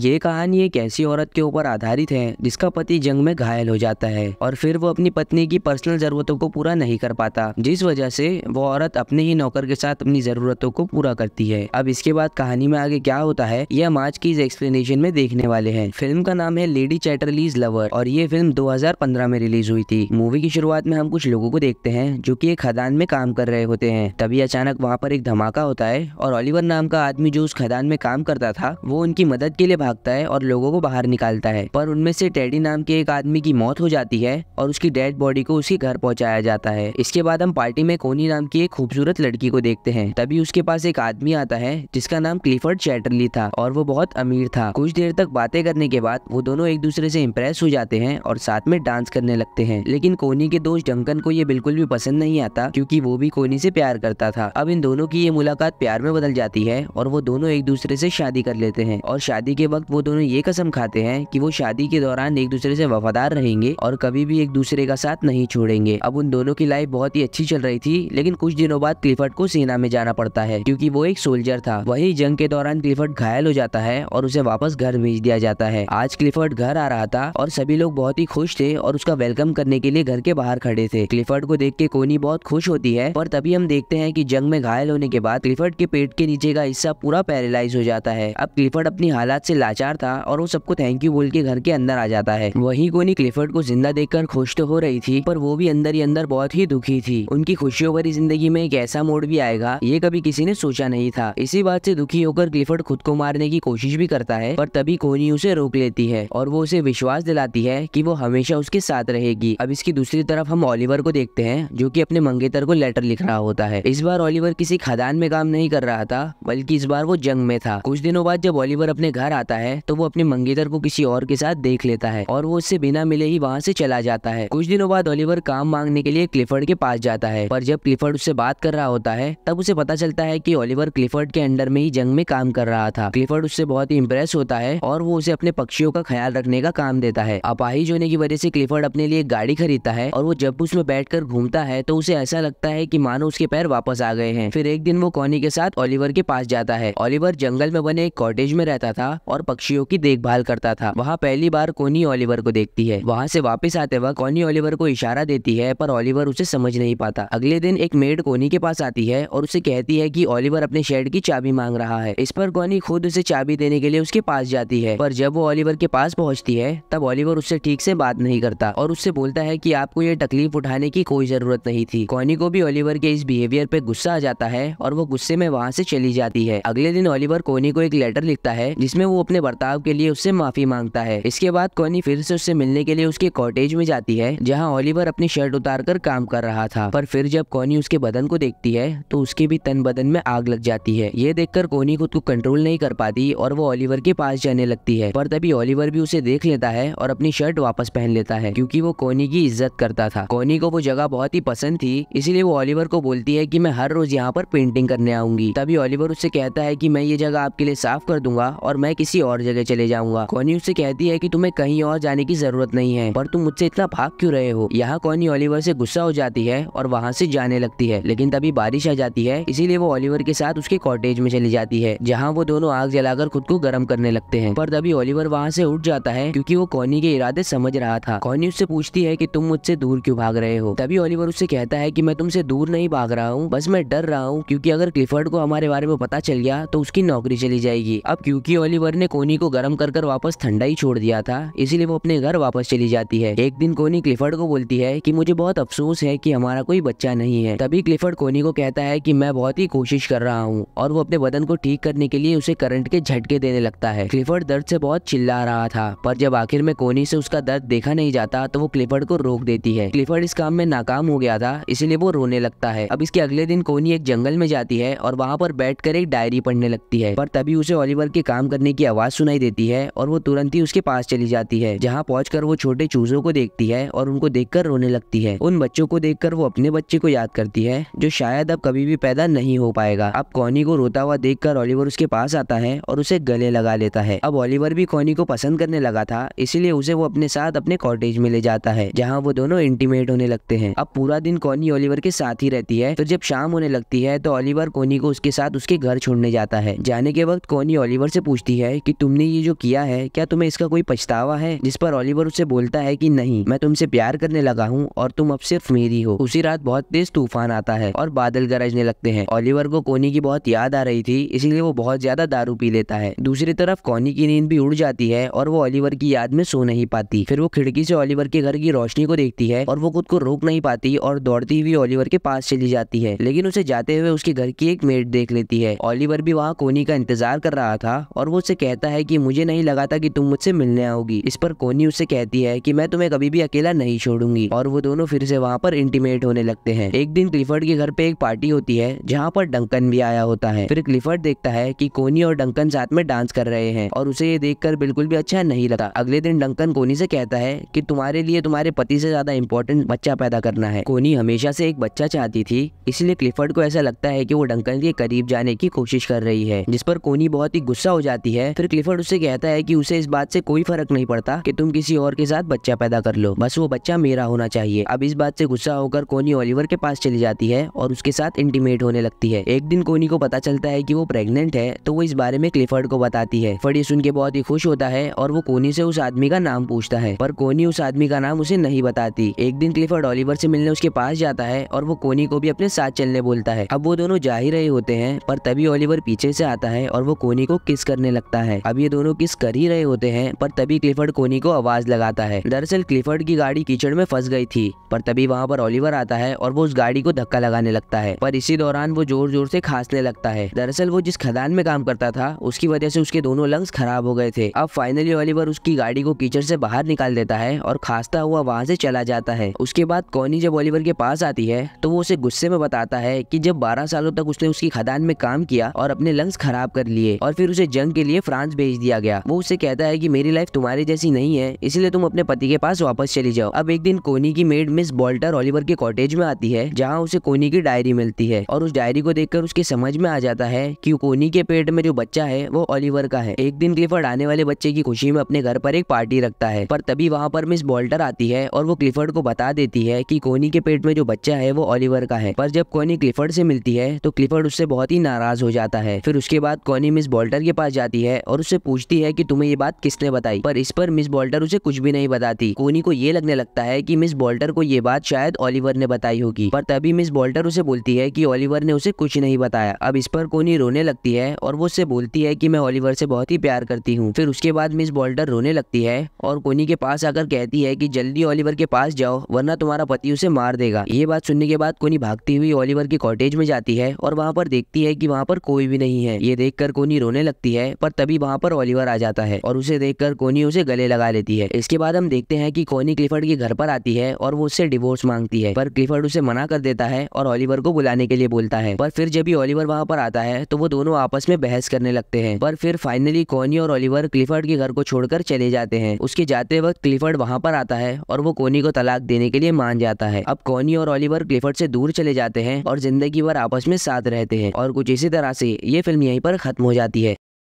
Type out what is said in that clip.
ये कहानी एक ऐसी औरत के ऊपर आधारित है जिसका पति जंग में घायल हो जाता है और फिर वो अपनी पत्नी की पर्सनल जरूरतों को पूरा नहीं कर पाता जिस वजह से वो औरत अपने ही नौकर के साथ अपनी जरूरतों को पूरा करती है अब इसके बाद कहानी में आगे क्या होता है ये हम आज की इस एक्सप्लेनेशन में देखने वाले हैं फिल्म का नाम है लेडी चैटरलीज लवर और ये फिल्म दो में रिलीज हुई थी मूवी की शुरुआत में हम कुछ लोगो को देखते हैं जो की एक खदान में काम कर रहे होते हैं तभी अचानक वहाँ पर एक धमाका होता है और ऑलिवर नाम का आदमी जो उस खदान में काम करता था वो उनकी मदद के लिए भागता है और लोगों को बाहर निकालता है पर उनमें से टेडी नाम के एक आदमी की मौत हो जाती है और उसकी डेड बॉडी को उसके घर पहुंचाया जाता है इसके बाद हम पार्टी में कोनी नाम की एक खूबसूरत लड़की को देखते हैं तभी उसके पास एक आदमी आता है जिसका नाम क्लिफर्ड चैटरली था और वो बहुत अमीर था कुछ देर तक बातें करने के बाद वो दोनों एक दूसरे से इम्प्रेस हो जाते हैं और साथ में डांस करने लगते हैं लेकिन कोनी के दोस्त डंकन को ये बिल्कुल भी पसंद नहीं आता क्योंकि वो भी कोनी से प्यार करता था अब इन दोनों की ये मुलाकात प्यार में बदल जाती है और वो दोनों एक दूसरे से शादी कर लेते हैं और शादी के वक्त वक्त वो दोनों ये कसम खाते हैं कि वो शादी के दौरान एक दूसरे से वफादार रहेंगे और कभी भी एक दूसरे का साथ नहीं छोड़ेंगे अब उन दोनों की लाइफ बहुत ही अच्छी चल रही थी लेकिन कुछ दिनों बाद क्लिफर्ड को सेना में जाना पड़ता है क्योंकि वो एक सोल्जर था वही जंग के दौरान क्लिफर्ड घायल हो जाता है और उसे वापस घर भेज दिया जाता है आज क्लिफर्ड घर आ रहा था और सभी लोग बहुत ही खुश थे और उसका वेलकम करने के लिए घर के बाहर खड़े थे क्लिफर्ड को देख के कोनी बहुत खुश होती है पर तभी हम देखते हैं कि जंग में घायल होने के बाद क्लिफर्ड के पेट के नीचे का हिस्सा पूरा पैरालाइज हो जाता है अब क्लिफर्ड अपनी हालात से लाचार था और वो सबको थैंक यू बोल के घर के अंदर आ जाता है वही कोनी क्लिफर्ड को जिंदा देखकर खुश तो हो रही थी पर वो भी अंदर ही अंदर बहुत ही दुखी थी उनकी खुशियों भरी जिंदगी में एक ऐसा मोड़ भी आएगा ये कभी किसी ने सोचा नहीं था इसी बात से दुखी होकर क्लिफर्ड खुद को मारने की कोशिश भी करता है पर तभी कोनी उसे रोक लेती है और वो उसे विश्वास दिलाती है की वो हमेशा उसके साथ रहेगी अब इसकी दूसरी तरफ हम ऑलिवर को देखते हैं जो की अपने मंगेतर को लेटर लिख रहा होता है इस बार ऑलिवर किसी खदान में काम नहीं कर रहा था बल्कि इस बार वो जंग में था कुछ दिनों बाद जब ऑलिवर अपने घर आता जाता है तो वो अपने मंगेतर को किसी और के साथ देख लेता है और वो उससे बिना मिले ही वहाँ से चला जाता है कुछ दिनों बाद ओलिवर काम मांगने के लिए क्लिफर्ड के पास जाता है पर जब क्लिफर्ड उससे बात कर रहा होता है तब उसे पता चलता है की ओलिवर क्लिफर्ड के अंडर में ही जंग में काम कर रहा था क्लिफर्ड उससे बहुत ही इम्प्रेस होता है और वो उसे अपने पक्षियों का ख्याल रखने का काम देता है अपाहिज होने की वजह से क्लिफर्ड अपने लिए गाड़ी खरीदता है और वो जब उसमें बैठ घूमता है तो उसे ऐसा लगता है की मानो उसके पैर वापस आ गए हैं फिर एक दिन वो कॉनी के साथ ओलिवर के पास जाता है ओलिवर जंगल में बने एक कॉटेज में रहता था और और पक्षियों की देखभाल करता था वहाँ पहली बार कोनी ओलिवर को देखती है वहाँ से वापस आते वक्त कोनी ओलिवर को इशारा देती है पर ओलिवर उसे समझ नहीं पाता अगले दिन एक मेड कोनी के पास आती है और उसे कहती है की ओलिवर अपने शेड की चाबी मांग रहा है इस पर कोनी खुद उसे चाबी देने के लिए उसके पास जाती है पर जब वो ओलिवर के पास पहुँचती है तब ओलिवर उससे ठीक से बात नहीं करता और उससे बोलता है की आपको ये तकलीफ उठाने की कोई जरूरत नहीं थी कोनी को भी ओलिवर के इस बिहेवियर पे गुस्सा आ जाता है और वो गुस्से में वहाँ से चली जाती है अगले दिन ओलिवर कोनी को एक लेटर लिखता है जिसमें वो अपने बर्ताव के लिए उससे माफी मांगता है इसके बाद कोनी फिर से उससे मिलने के लिए उसके कॉटेज में जाती है जहाँ ओलिवर अपनी शर्ट उतार कर काम कर रहा था पर फिर जब कोनी उसके बदन को देखती है तो उसके भी तन बदन में आग लग जाती है ये देखकर कोनी खुद को कंट्रोल नहीं कर पाती और वो ओलिवर के पास जाने लगती है पर तभी ओलिवर भी उसे देख लेता है और अपनी शर्ट वापस पहन लेता है क्योंकि वो कोनी की इज्जत करता था कोनी को वो जगह बहुत ही पसंद थी इसीलिए वो ओलिवर को बोलती है कि मैं हर रोज यहाँ पर पेंटिंग करने आऊंगी तभी ओलिवर उससे कहता है कि मैं ये जगह आपके लिए साफ कर दूंगा और मैं किसी किसी और जगह चले जाऊंगा कॉनी उसे कहती है की तुम्हें कहीं और जाने की जरूरत नहीं है पर तुम मुझसे इतना भाग क्यों रहे हो यहाँ कॉनी ऑलिवर से गुस्सा हो जाती है और वहाँ से जाने लगती है लेकिन तभी बारिश आ जाती है इसीलिए वो ओलिवर के साथ उसके कॉटेज में चली जाती है जहाँ वो दोनों आग जलाकर खुद को गर्म करने लगते है पर तभी ओलिवर वहाँ से उठ जाता है क्यूँकी वो कॉनी के इरादे समझ रहा था कॉनी उससे पूछती है की तुम मुझसे दूर क्यूँ भाग रहे हो तभी ऑलिवर उससे कहता है की मैं तुमसे दूर नहीं भाग रहा हूँ बस मैं डर रहा हूँ क्यूँकी अगर क्लिफर्ड को हमारे बारे में पता चल गया तो उसकी नौकरी चली जाएगी अब क्यूँकी ऑलिवर ने कोनी को गर्म कर कर वापस ठंडा ही छोड़ दिया था इसीलिए वो अपने घर वापस चली जाती है एक दिन कोनी क्लिफर्ड को बोलती है कि मुझे बहुत अफसोस है कि हमारा कोई बच्चा नहीं है तभी क्लिफर्ड कोनी को कहता है कि मैं बहुत ही कोशिश कर रहा हूँ और वो अपने बदन को ठीक करने के लिए उसे करंट के झटके देने लगता है क्लिफर्ड दर्द से बहुत चिल्ला रहा था पर जब आखिर में कोनी से उसका दर्द देखा नहीं जाता तो वो क्लिफर्ड को रोक देती है क्लिफर्ड इस काम में नाकाम हो गया था इसीलिए वो रोने लगता है अब इसके अगले दिन कोनी एक जंगल में जाती है और वहाँ पर बैठ एक डायरी पढ़ने लगती है पर तभी उसे ऑलिवर के काम करने की आवाज आवाज़ सुनाई देती है और वो तुरंत ही उसके पास चली जाती है जहाँ पहुँच वो छोटे चूजों को देखती है और उनको देख रोने लगती है उन बच्चों को देख वो अपने बच्चे को याद करती है जो शायद अब कभी भी पैदा नहीं हो पाएगा अब कौनी को रोता हुआ देख ऑलिवर उसके पास आता है और उसे गले लगा लेता है अब ऑलिवर भी कौनी को पसंद करने लगा था इसीलिए उसे वो अपने साथ अपने कॉटेज में ले जाता है जहाँ वो दोनों इंटीमेट होने लगते हैं अब पूरा दिन कौनी ऑलिवर के साथ ही रहती है तो जब शाम होने लगती है तो ऑलिवर कोनी को उसके साथ उसके घर छोड़ने जाता है जाने के वक्त कोनी ऑलिवर से पूछती है कि कि तुमने ये जो किया है क्या तुम्हें इसका कोई पछतावा है जिस पर ओलिवर उसे बोलता है कि नहीं मैं तुमसे प्यार करने लगा हूँ और तुम अब सिर्फ मेरी हो उसी रात बहुत तेज तूफान आता है और बादल गरजने लगते हैं ओलिवर को कोनी की बहुत याद आ रही थी इसीलिए वो बहुत ज्यादा दारू पी लेता है दूसरी तरफ कोनी की नींद भी उड़ जाती है और वो ओलिवर की याद में सो नहीं पाती फिर वो खिड़की से ओलिवर के घर की रोशनी को देखती है और वो खुद को रोक नहीं पाती और दौड़ती हुई ओलिवर के पास चली जाती है लेकिन उसे जाते हुए उसके घर की एक मेड देख लेती है ओलिवर भी वहाँ कोनी का इंतजार कर रहा था और वो उसे कह कहता है कि मुझे नहीं लगा था कि तुम मुझसे मिलने आओगी इस पर कोनी उसे कहती है कि मैं तुम्हें कभी भी अकेला नहीं छोड़ूंगी और वो दोनों फिर से वहाँ पर इंटीमेट होने लगते हैं एक दिन क्लिफर्ड के घर पे एक पार्टी होती है जहाँ पर डंकन भी आया होता है फिर क्लिफर्ड देखता है की कोनी और डंकन साथ में डांस कर रहे हैं और उसे ये देख बिल्कुल भी अच्छा नहीं लगा अगले दिन डंकन कोनी से कहता है की तुम्हारे लिए तुम्हारे पति से ज्यादा इम्पोर्टेंट बच्चा पैदा करना है कोनी हमेशा से एक बच्चा चाहती थी इसलिए क्लिफर्ड को ऐसा लगता है की वो डंकन के करीब जाने की कोशिश कर रही है जिस पर कोनी बहुत ही गुस्सा हो जाती है फिर क्लिफर्ड उसे कहता है कि उसे इस बात से कोई फर्क नहीं पड़ता कि तुम किसी और के साथ बच्चा पैदा कर लो बस वो बच्चा मेरा होना चाहिए अब इस बात से गुस्सा होकर कोनी ओलिवर के पास चली जाती है और उसके साथ इंटीमेट होने लगती है एक दिन कोनी को पता चलता है की वो प्रेगनेंट है तो वो इस बारे में क्लिफर्ड को बताती है फर्ड सुन के बहुत ही खुश होता है और वो कोनी से उस आदमी का नाम पूछता है पर कोनी उस आदमी का नाम उसे नहीं बताती एक दिन क्लिफर्ड ओलिवर से मिलने उसके पास जाता है और वो कोनी को भी अपने साथ चलने बोलता है अब वो दोनों जा ही रहे होते हैं पर तभी ओलिवर पीछे से आता है और वो कोनी को किस करने लगता है है अब ये दोनों किस कर ही रहे होते हैं पर तभी क्लिफर्ड कोनी को आवाज लगाता है दरअसल क्लिफर्ड की गाड़ी कीचड़ में फंस गई थी पर तभी वहाँ पर ओलिवर आता है और वो उस गाड़ी को धक्का लगाने लगता है पर इसी दौरान वो जोर जोर से खांसने लगता है दरअसल वो जिस खदान में काम करता था उसकी वजह से उसके दोनों लंग्स खराब हो गए थे अब फाइनली ओलिवर उसकी गाड़ी को कीचड़ से बाहर निकाल देता है और खांसता हुआ वहाँ से चला जाता है उसके बाद कोनी जब ओलिवर के पास आती है तो वो उसे गुस्से में बताता है की जब बारह सालों तक उसने उसकी खदान में काम किया और अपने लंग्स खराब कर लिए और फिर उसे जंग के लिए फ्रांस फ्रांस भेज दिया गया वो उसे कहता है की मेरी लाइफ तुम्हारी जैसी नहीं है इसलिए तुम अपने पति के पास वापस चली जाओ अब एक दिन कोनी की मेड मिस बॉल्टर ऑलिवर के कॉटेज में आती है जहाँ उसे कोनी की डायरी मिलती है और उस डायरी को देखकर उसके समझ में आ जाता है कि कोनी के पेट में जो बच्चा है वो ऑलिवर का है एक दिन क्लिफर्ड आने वाले बच्चे की खुशी में अपने घर पर एक पार्टी रखता है पर तभी वहाँ पर मिस बॉल्टर आती है और वो क्लिफर्ड को बता देती है कि कोनी के पेट में जो बच्चा है वो ऑलिवर का है पर जब कोनी क्लिफर्ड से मिलती है तो क्लिफर्ड उससे बहुत ही नाराज हो जाता है फिर उसके बाद कोनी मिस बॉल्टर के पास जाती है और उसे पूछती है कि तुम्हें ये बात किसने बताई पर इस पर मिस बॉल्टर उसे कुछ भी नहीं बताती कोनी को ये लगने लगता है कि मिस बॉल्टर को ये बात शायद ओलिवर ने बताई होगी पर तभी मिस बॉल्टर उसे बोलती है कि ओलिवर ने उसे कुछ नहीं बताया अब इस पर कोनी रोने लगती है और वो उसे बोलती है कि मैं ओलिवर से बहुत ही प्यार करती हूँ फिर उसके बाद मिस बॉल्टर रोने लगती है और कोनी के पास आकर कहती है कि जल्दी ओलिवर के पास जाओ वरना तुम्हारा पति उसे मार देगा ये बात सुनने के बाद कोनी भागती हुई ओलिवर के कॉटेज में जाती है और वहाँ पर देखती है कि वहाँ पर कोई भी नहीं है ये देखकर कोनी रोने लगती है पर तभी वहाँ पर ओलिवर आ जाता है और उसे कर कोनी उसे गले लगा लेती है इसके बाद हम देखते हैं की कोनी क्लिफर्ड के घर पर आती है और वो उससे डिवोर्स मांगती है पर क्लिफर्ड उसे मना कर देता है और ओलिवर को बुलाने के लिए बोलता है पर फिर जब भी ओलिवर वहाँ पर आता है तो वो दोनों आपस में बहस करने लगते हैं पर फिर फाइनली कोनी और ओलिवर क्लिफर्ड के घर को छोड़कर चले जाते हैं उसके जाते वक्त क्लिफर्ड वहाँ पर आता है और वो कोनी को तलाक देने के लिए मान जाता है अब कोनी और ओलिवर क्लिफर्ड से दूर चले जाते हैं और जिंदगी भर आपस में साथ रहते हैं और कुछ इसी तरह से ये फिल्म यहीं पर खत्म हो जाती है